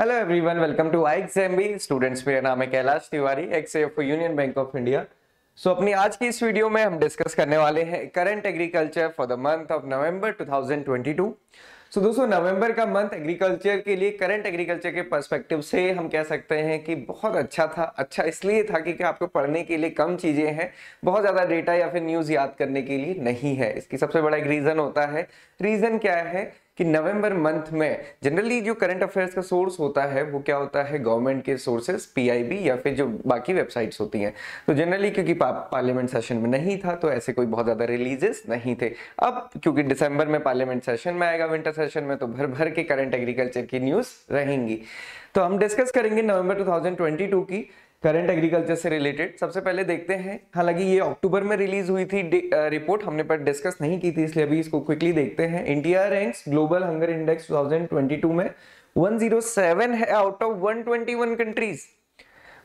hello everyone welcome to I exam B students मेरा नाम है Kailash Tiwari ex Union Bank of India so अपनी आज की इस वीडियो में हम डिस्कस करने वाले हैं current agriculture for the month of November 2022 so दोस्तों नवंबर का मंथ एग्रीकल्चर के लिए करंट एग्रीकल्चर के पर्सपेक्टिव से हम कह सकते हैं कि बहुत अच्छा था अच्छा इसलिए था कि, कि आपको पढ़ने के लिए कम चीज़ें हैं बहुत ज़्यादा डेटा या फिर न्यूज़ याद करने के लिए नहीं है इसकी सबसे बड़ा एक रीज़न होता है रीज़न क्या है कि नवंबर मंथ में जनरली जो करंट अफेयर्स का सोर्स होता है वो क्या होता है गवर्नमेंट के सोर्सेस पीआईबी या फिर जो बाकी वेबसाइट्स होती हैं तो जनरली क्योंकि पा, पार्लियामेंट सेशन में नहीं था तो ऐसे कोई बहुत ज़्यादा रिलीजेस नहीं थे अब क्योंकि दिसंबर में पार्लियामेंट सेशन में आएगा विंटर सेशन में तो भर भर के करंट एग्रीकल्चर की न्यूज़ रहेंगी तो हम डिस्कस करेंगे नवंबर 2022 की करंट एग्रीकल्चर से रिलेटेड सबसे पहले देखते हैं हालांकि ये अक्टूबर में रिलीज हुई थी रिपोर्ट हमने पर डिस्कस नहीं की थी इसलिए अभी इसको क्विकली देखते हैं India ranks global hunger index 2022 में 107 है आउट ऑफ 121 कंट्रीज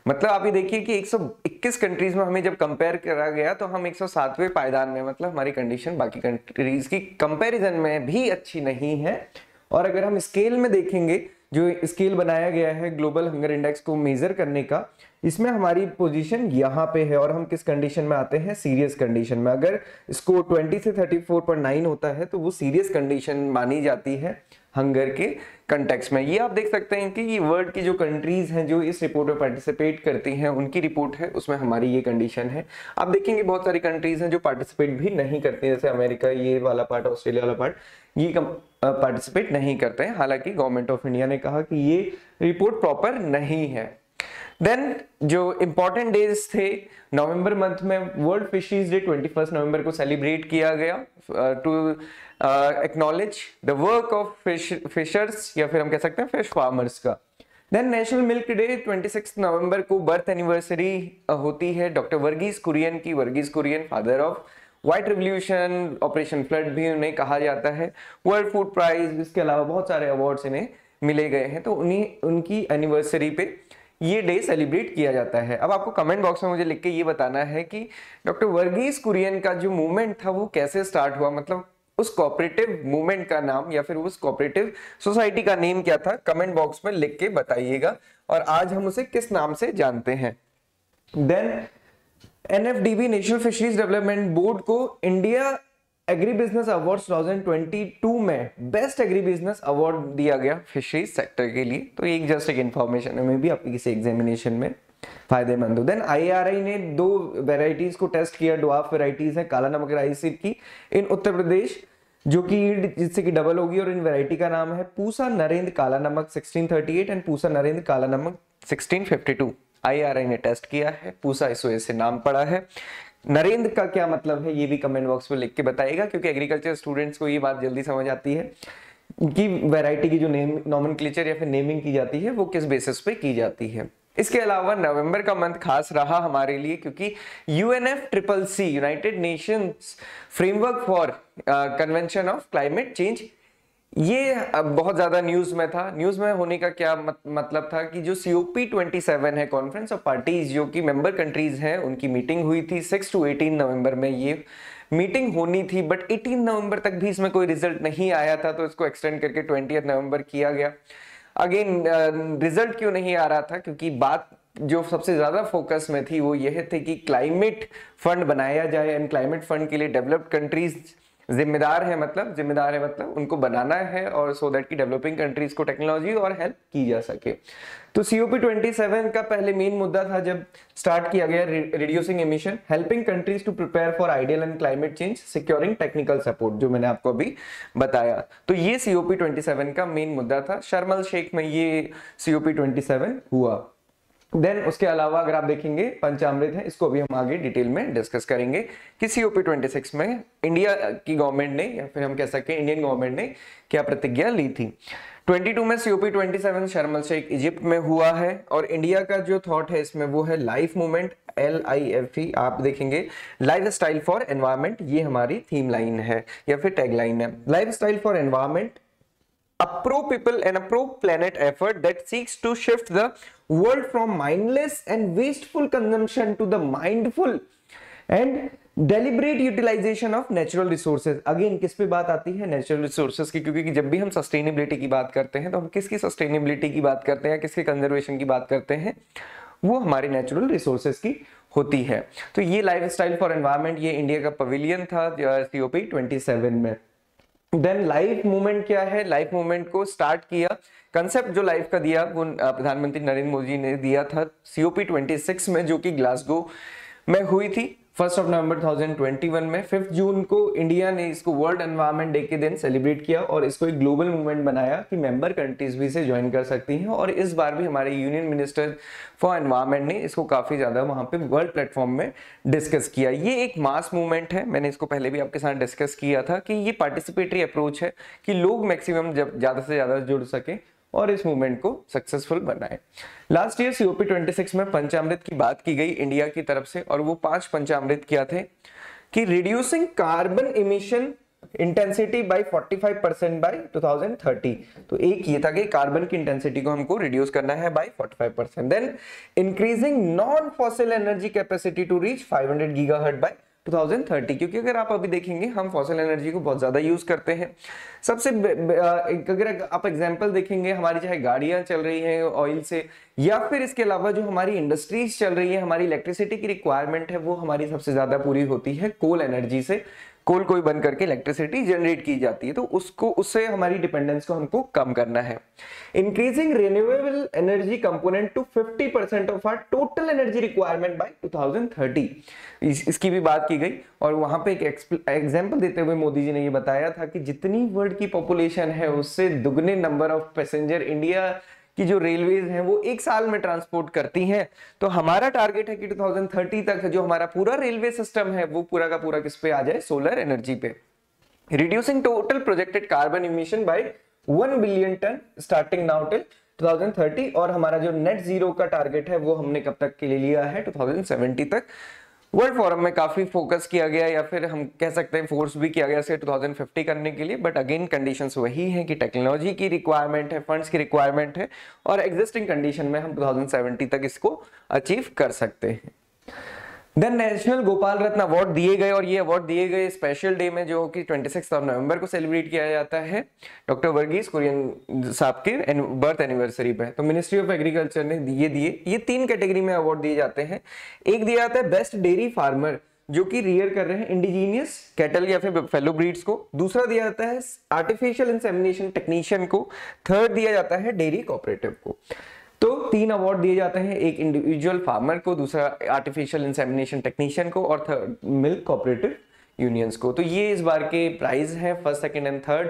मतलब आप ये देखिए कि 121 कंट्रीज में हमें जब कंपेयर करा गया तो हम 107वें पायदान में मतलब हमारी कंडीशन बाकी कंट्रीज की कंपेरिजन में भी अच्छी नहीं है और अगर हम स्केल में देखेंगे जो स्केल बनाया गया है ग्लोबल हंगर इंडेक्स को मेजर करने का इसमें हमारी पोजीशन यहाँ पे है और हम किस कंडीशन में आते हैं सीरियस कंडीशन में अगर स्कोर 20 से 34.9 होता है तो वो सीरियस कंडीशन मानी जाती है हंगर के कंटेक्स में ये आप देख सकते हैं कि ये वर्ल्ड की जो कंट्रीज हैं जो इस रिपोर्ट में पार्टिसिपेट करती हैं उनकी रिपोर्ट है उसमें हमारी ये कंडीशन है आप देखेंगे बहुत सारी कंट्रीज हैं जो पार्टिसिपेट भी नहीं करती जैसे अमेरिका ये वाला पार्ट ऑस्ट्रेलिया वाला पार्ट ये पार्टिसिपेट नहीं करते हैं हालांकि गवर्नमेंट ऑफ इंडिया ने कहा कि ये रिपोर्ट प्रॉपर नहीं है देन जो इम्पोर्टेंट डेज थे नवंबर मंथ में वर्ल्ड फिशीज डे 21 नवंबर को सेलिब्रेट किया गया to acknowledge the work of fish fishers या फिर हम कह सकते हैं फिश फार्मर्स का then national milk day 26 November को बर्थ एनिवर्सरी uh, होती है डॉक्टर वर्गीज कुरियन की Verghese Kurien father of white revolution operation flood भी उन्हें कहा जाता है वर्ल्ड फूड प्राइज इसके अलावा बहुत सारे अवार्ड्स इन्हें मिले गए हैं तो उन्हीं उनकी एनिवर्सरी पे ये डे सेलिब्रेट किया जाता है अब आपको कमेंट बॉक्स में मुझे लिख के ये बताना है कि डॉक्टर वर्गीस कुरियन का जो मूवमेंट था वो कैसे स्टार्ट हुआ मतलब उस कॉपरेटिव मूवमेंट का नाम या फिर उस कॉपरेटिव सोसाइटी का नेम क्या था कमेंट बॉक्स में लिख के बताइएगा और आज हम उसे किस नाम से जानते हैं then NFDB national fisheries development board को इंडिया एग्री बिजनेस अवार्ड्स 2022 में बेस्ट एग्री बिजनेस अवार्ड दिया गया फिशरीज सेक्टर के लिए तो एक जस्ट एक इन्फॉर्मेशन है मे भी आपकी किसी एग्जामिनेशन में फायदेमंद हो देन आईआरआई ने दो वेराइटीज को टेस्ट किया डोआफ वेराइटीज है काला नमक राइस की इन उत्तर प्रदेश जो कि जिससे कि डबल होगी और इन वेराइटी का नाम है पूसा नरेंद्र काला नमक 1638 एंड पूसा नरेंद्र काला नमक 1652 आईआरआई ने टेस्ट किया है पूसा इस वजह से नाम पड़ा है नरेंद्र का क्या मतलब है ये भी कमेंट बॉक्स में लिख के बताएगा क्योंकि एग्रीकल्चर स्टूडेंट्स को ये बात जल्दी समझ आती है कि वैरायटी की जो नेम नॉमन या फिर नेमिंग की जाती है वो किस बेसिस पे की जाती है इसके अलावा नवंबर का मंथ खास रहा हमारे लिए क्योंकि U N F triple C United Nations framework for convention of climate change ये अब बहुत ज़्यादा न्यूज़ में था न्यूज़ में होने का क्या मत, मतलब था कि जो C O P twenty seven है कॉन्फ्रेंस ऑफ पार्टीज जो कि मेंबर कंट्रीज़ हैं उनकी मीटिंग हुई थी सिक्स टू एटीन नवंबर में ये मीटिंग होनी थी बट एटीन नवंबर तक भी इसमें कोई रिजल्ट नहीं आया था तो इसको एक्सटेंड करके ट्वेंटी नवंबर किया गया अगेन रिजल्ट क्यों नहीं आ रहा था क्योंकि बात जो सबसे ज़्यादा फोकस में थी वो यह थे कि क्लाइमेट फंड बनाया जाए एंड क्लाइमेट फंड के लिए डेवलप्ड कंट्रीज़ जिम्मेदार है मतलब जिम्मेदार है मतलब उनको बनाना है और सो so दैट की डेवलपिंग कंट्रीज को टेक्नोलॉजी और हेल्प की जा सके तो सीओपी ट्वेंटी सेवन का पहले मेन मुद्दा था जब स्टार्ट किया गया reducing emission helping countries to prepare for ideal and climate change securing technical support जो मैंने आपको अभी बताया तो ये सीओपी ट्वेंटी सेवन का मेन मुद्दा था शर्मल शेख में ये सीओपी ट्वेंटी सेवन हुआ देन उसके अलावा अगर आप देखेंगे पंचामृत है इसको भी हम आगे डिटेल में डिस्कस करेंगे कि सीओपी ट्वेंटी सिक्स में इंडिया की गवर्नमेंट ने या फिर हम कह सकते हैं इंडियन गवर्नमेंट ने क्या प्रतिज्ञा ली थी 22 में सीओपी 27 शर्मल शेख इजिप्ट में हुआ है और इंडिया का जो थॉट है इसमें वो है life movement L I F E आप देखेंगे लाइफ स्टाइल फॉर एनवायरमेंट ये हमारी थीम लाइन है या फिर टैग लाइन है life style for environment a pro people and a pro planet effort that seeks to shift the world from mindless and wasteful consumption to the mindful and utilisation of natural resources again किस पे बात आती है natural resources की क्योंकि जब भी हम सस्टेनेबिलिटी की बात करते हैं तो हम किसकी सस्टेनेबिलिटी की बात करते हैं किसके कंजर्वेशन की बात करते हैं वो हमारे नेचुरल रिसोर्सेज की होती है तो ये लाइफ स्टाइल फॉर एनवायरमेंट ये इंडिया का पवेलियन था सीओपी uh, ट्वेंटी में देन लाइफ मूवमेंट क्या है लाइफ मूवमेंट को स्टार्ट किया कंसेप्ट जो लाइफ का दिया वो प्रधानमंत्री नरेंद्र मोदी ने दिया था सीओपी ट्वेंटी सिक्स में जो कि ग्लासगो में हुई थी फर्स्ट ऑफ नवंबर 2021 में फिफ्थ जून को इंडिया ने इसको वर्ल्ड एनवायरमेंट डे के दिन सेलिब्रेट किया और इसको एक ग्लोबल मूवमेंट बनाया कि मेंबर कंट्रीज भी इसे ज्वाइन कर सकती हैं और इस बार भी हमारे यूनियन मिनिस्टर फॉर एनवायरमेंट ने इसको काफ़ी ज़्यादा वहाँ पे वर्ल्ड प्लेटफॉर्म में डिस्कस किया ये एक मास मूवमेंट है मैंने इसको पहले भी आपके साथ डिस्कस किया था कि ये पार्टिसिपेटरी अप्रोच है कि लोग मैक्सिमम जब ज़्यादा से ज़्यादा जुड़ सकें और इस मूवमेंट को सक्सेसफुल बनाए last year COP twenty six में पंचामृत की बात की गई इंडिया की तरफ से और वो पांच पंचामृत क्या थे कि reducing carbon emission intensity by 45 percent by 2030 तो एक ये था कि कार्बन की इंटेंसिटी को हमको रिड्यूस करना है by 45 percent then increasing non fossil energy capacity to reach 500 gigahertz by 2030 क्योंकि अगर आप अभी देखेंगे हम फॉसिल एनर्जी को बहुत ज़्यादा यूज़ करते हैं सबसे अगर आप एग्जाम्पल देखेंगे हमारी चाहे गाड़ियां चल रही हैं ऑयल से या फिर इसके अलावा जो हमारी इंडस्ट्रीज चल रही है हमारी इलेक्ट्रिसिटी की रिक्वायरमेंट है वो हमारी सबसे ज़्यादा पूरी होती है कोल एनर्जी से कोल कोई बन करके इलेक्ट्रिसिटी जनरेट की जाती है तो उसको उससे हमारी डिपेंडेंस को हमको कम करना है increasing renewable energy component to 50 percent of our total energy requirement by 2030 इस, इसकी भी बात की गई और वहां पे एक एग्जांपल देते हुए मोदी जी ने ये बताया था कि जितनी वर्ल्ड की पॉपुलेशन है उससे दुगने नंबर ऑफ पैसेंजर इंडिया कि जो रेलवेज हैं वो एक साल में ट्रांसपोर्ट करती हैं तो हमारा टारगेट है कि 2030 तक जो हमारा पूरा रेलवे सिस्टम है वो पूरा का पूरा किस पे आ जाए सोलर एनर्जी पे reducing total projected carbon emission by 1 billion tonne starting now till 2030 और हमारा जो नेट जीरो का टारगेट है वो हमने कब तक के लिए लिया है टू तक वर्ल्ड फोरम में काफ़ी फोकस किया गया या फिर हम कह सकते हैं फोर्स भी किया गया इसे 2050 करने के लिए बट अगेन कंडीशंस वही हैं कि टेक्नोलॉजी की रिक्वायरमेंट है फंड्स की रिक्वायरमेंट है और एग्जिस्टिंग कंडीशन में हम 2070 तक इसको अचीव कर सकते हैं then national Gopal Ratna award दिए गए और ये अवार्ड दिए गए स्पेशल डे में जो कि ट्वेंटी सिक्स ऑफ नवंबर को सेलिब्रेट किया जाता है डॉक्टर वर्गीस कुरियन साहब के बर्थ एनिवर्सरी पे तो मिनिस्ट्री ऑफ एग्रीकल्चर ने दिए दिए ये तीन कैटेगरी में अवार्ड दिए जाते हैं एक दिया जाता है बेस्ट डेयरी फार्मर जो कि रियर कर रहे हैं इंडिजीनियस कैटल या फिर फेलो ब्रीड्स को दूसरा दिया जाता है आर्टिफिशियल इंसेमिनेशन टेक्नीशियन को थर्ड दिया जाता है डेयरी कोऑपरेटिव को तो तीन अवार्ड दिए जाते हैं एक इंडिविजुअल फार्मर को दूसरा आर्टिफिशियल इंसेमिनेशन टेक्नीशियन को और थर्ड मिल्क कॉपरेटिव यूनियंस को तो ये इस बार के प्राइज हैं first second and third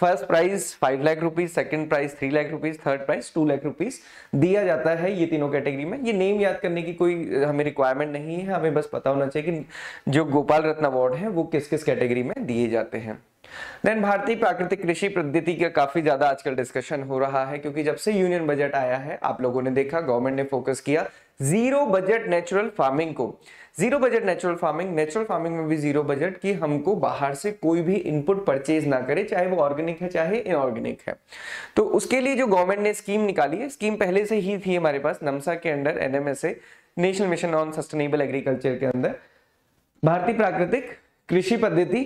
first prize five lakh rupees second prize three lakh rupees third prize two lakh rupees दिया जाता है ये तीनों कैटेगरी में ये नेम याद करने की कोई हमें रिक्वायरमेंट नहीं है हमें बस पता होना चाहिए कि जो गोपाल रत्न अवार्ड है वो किस किस कैटेगरी में दिए जाते हैं देन भारतीय प्राकृतिक कृषि पद्धति का काफी ज्यादा आजकल डिस्कशन हो रहा है क्योंकि जब से यूनियन बजट आया है आप लोगों ने देखा गवर्नमेंट ने फोकस किया जीरो बजट नेचुरल फार्मिंग को zero budget natural farming natural farming में भी जीरो बजट कि हमको बाहर से कोई भी इनपुट परचेज ना करे चाहे वो ऑर्गेनिक है चाहे इनऑर्गेनिक है तो उसके लिए जो गवर्नमेंट ने स्कीम निकाली है स्कीम पहले से ही थी हमारे पास नमसा के under NMSA national mission on sustainable agriculture के अंदर भारतीय प्राकृतिक कृषि पद्धति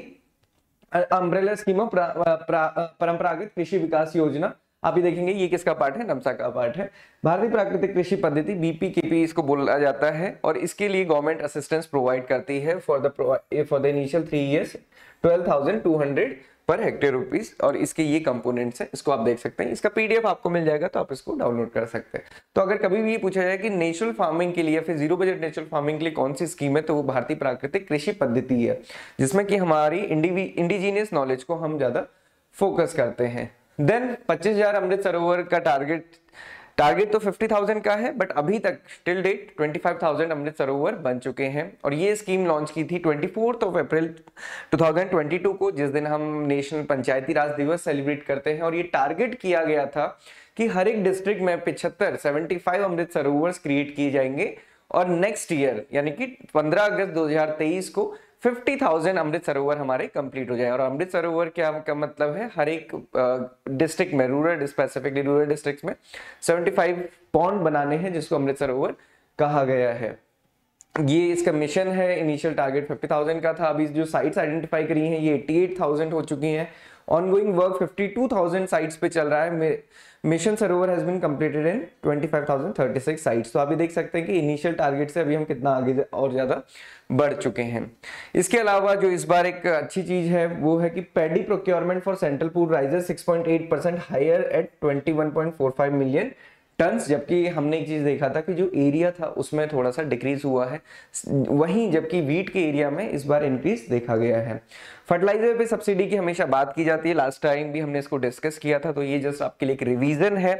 अम्ब्रेला स्कीम ऑफ परंपरागत कृषि विकास योजना आप ही देखेंगे ये किसका पार्ट है नमसा का पार्ट है भारतीय प्राकृतिक कृषि पद्धति बीपीकेपी इसको बोला जाता है और इसके लिए गवर्नमेंट असिस्टेंस प्रोवाइड करती है for the for the initial three years hundred per hectare rupees और इसके ये कंपोनेंट्स हैं इसको आप देख सकते हैं इसका पीडीएफ आपको मिल जाएगा तो आप इसको डाउनलोड कर सकते हैं तो अगर कभी भी ये पूछा जाए कि नेचुरल फार्मिंग के लिए फिर जीरो बजट नेचुरल फार्मिंग के लिए कौन सी स्कीम है तो वो भारतीय प्राकृतिक कृषि पद्धति है जिसमें कि हमारी इंडिजीनियस नॉलेज को हम ज्यादा फोकस करते हैं देन पच्चीस हजार अमृत सरोवर का टारगेट टारगेट तो 50,000 का है बट अभी तक टिल डेट 25,000 अमृत सरोवर बन चुके हैं और ये स्कीम लॉन्च की थी ट्वेंटी फोर्थ ऑफ अप्रैल 2022 को जिस दिन हम नेशनल पंचायती राज दिवस सेलिब्रेट करते हैं और ये टारगेट किया गया था कि हर एक डिस्ट्रिक्ट में पिछहत्तर 75 अमृत सरोवर क्रिएट किए जाएंगे और नेक्स्ट ईयर यानी कि 15 अगस्त 2023 को फिफ्टी थाउजेंड अमृत सरोवर हमारे कंप्लीट हो जाए और अमृत सरोवर क्या का मतलब है हर एक डिस्ट्रिक्ट में रूरल स्पेसिफिकली रूरल डिस्ट्रिक्ट में सेवेंटी फाइव पॉन्ड बनाने हैं जिसको अमृत सरोवर कहा गया है ये इसका मिशन है इनिशियल टारगेट फिफ्टी थाउजेंड का था अभी जो साइट्स आइडेंटिफाई करी हैं ये एट्टी एट थाउजेंड हो चुकी हैं ऑनगोइंग वर्क 52,000 साइट्स पे चल रहा है mission Sarovar has been completed in 25,036 sites तो आप ये देख सकते हैं कि इनिशियल टारगेट से अभी हम कितना आगे और ज़्यादा बढ़ चुके हैं इसके अलावा जो इस बार एक अच्छी चीज़ है वो है कि paddy procurement for central pool riser 6.8 percent higher at 21.45 million tonnes जबकि हमने एक चीज़ देखा था कि जो एरिया था उसमें थोड़ा सा डिक्रीज हुआ है वहीं जबकि वीट के एरिया में इस बार इंक्रीज देखा गया है फर्टिलाइजर पे सब्सिडी की हमेशा बात की जाती है लास्ट टाइम भी हमने इसको डिस्कस किया था तो ये जस्ट आपके लिए एक रिविजन है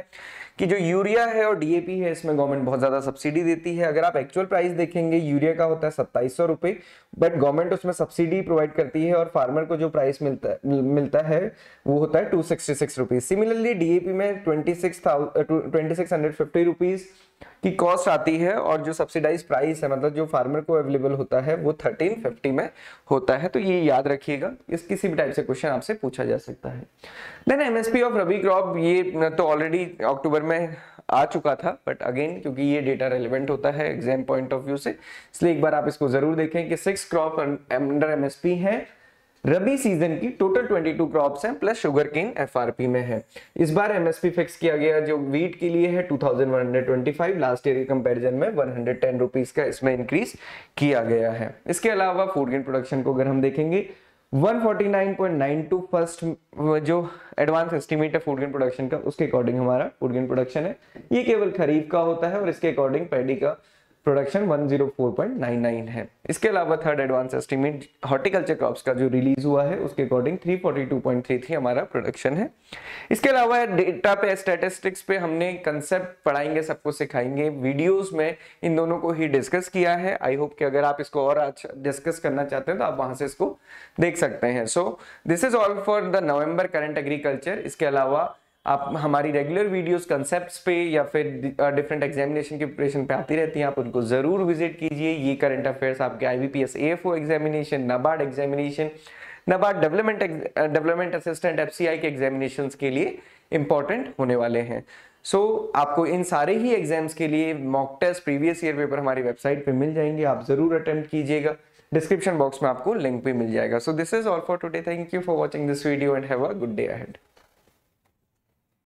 कि जो यूरिया है और डीएपी है इसमें गवर्नमेंट बहुत ज्यादा सब्सिडी देती है अगर आप एक्चुअल प्राइस देखेंगे यूरिया का होता है सत्ताईस सौ रुपए बट गवर्नमेंट उसमें सब्सिडी प्रोवाइड करती है और फार्मर को जो प्राइस मिलता मिलता है वो होता है two sixty six rupees similarly DAP में twenty six thousand twenty six hundred fifty rupees कि कॉस्ट आती है और जो सब्सिडाइज प्राइस है मतलब जो फार्मर को अवेलेबल होता है वो थर्टीन फिफ्टी में होता है तो ये याद रखिएगा इस किसी भी टाइप से क्वेश्चन आपसे पूछा जा सकता है then MSP of rabi crop ये तो ऑलरेडी अक्टूबर में आ चुका था बट अगेन क्योंकि ये डेटा रेलिवेंट होता है एग्जाम पॉइंट ऑफ व्यू से इसलिए एक बार आप इसको जरूर देखें कि सिक्स क्रॉप अंडर एम है रबी सीजन की टोटल 22 क्रॉप्स हैं प्लस शुगर केन एफआरपी में है इस बार एमएसपी फिक्स किया गया जो वीट के लिए है 2125 लास्ट ईयर के कंपैरिजन में 110 रुपीस का इसमें इंक्रीज किया गया है इसके अलावा फूड ग्रेन प्रोडक्शन को अगर हम देखेंगे 149.92 फर्स्ट जो एडवांस एस्टिमेट है फूड ग्रेन प्रोडक्शन का उसके अकॉर्डिंग हमारा फूड ग्रेन प्रोडक्शन है ये केवल खरीफ का होता है और इसके अकॉर्डिंग पैडी का प्रोडक्शन 104.99 है इसके अलावा third advance estimate horticulture crops का जो रिलीज हुआ है उसके अकॉर्डिंग 342.33 हमारा प्रोडक्शन है इसके अलावा डेटा पे स्टेटिस्टिक्स पे हमने कंसेप्ट पढ़ाएंगे सबको सिखाएंगे वीडियोस में इन दोनों को ही डिस्कस किया है आई होप कि अगर आप इसको और अच्छा डिस्कस करना चाहते हैं तो आप वहां से इसको देख सकते हैं so this is all for the November current agriculture इसके अलावा आप हमारी रेगुलर वीडियोस कंसेप्ट पे या फिर डिफरेंट uh, एग्जामिनेशन की प्रिपरेशन पे आती रहती हैं आप उनको ज़रूर विजिट कीजिए ये करंट अफेयर्स आपके I B P S F O examination NABARD examination NABARD development development assistant F C I के एग्जामिनेशन के लिए इंपॉर्टेंट होने वाले हैं सो so, आपको इन सारे ही एग्जाम्स के लिए mock test previous year paper हमारी वेबसाइट पे मिल जाएंगे आप ज़रूर अटेम्प्ट कीजिएगा डिस्क्रिप्शन बॉक्स में आपको लिंक भी मिल जाएगा so this is all for today thank you for watching this video and have a good day ahead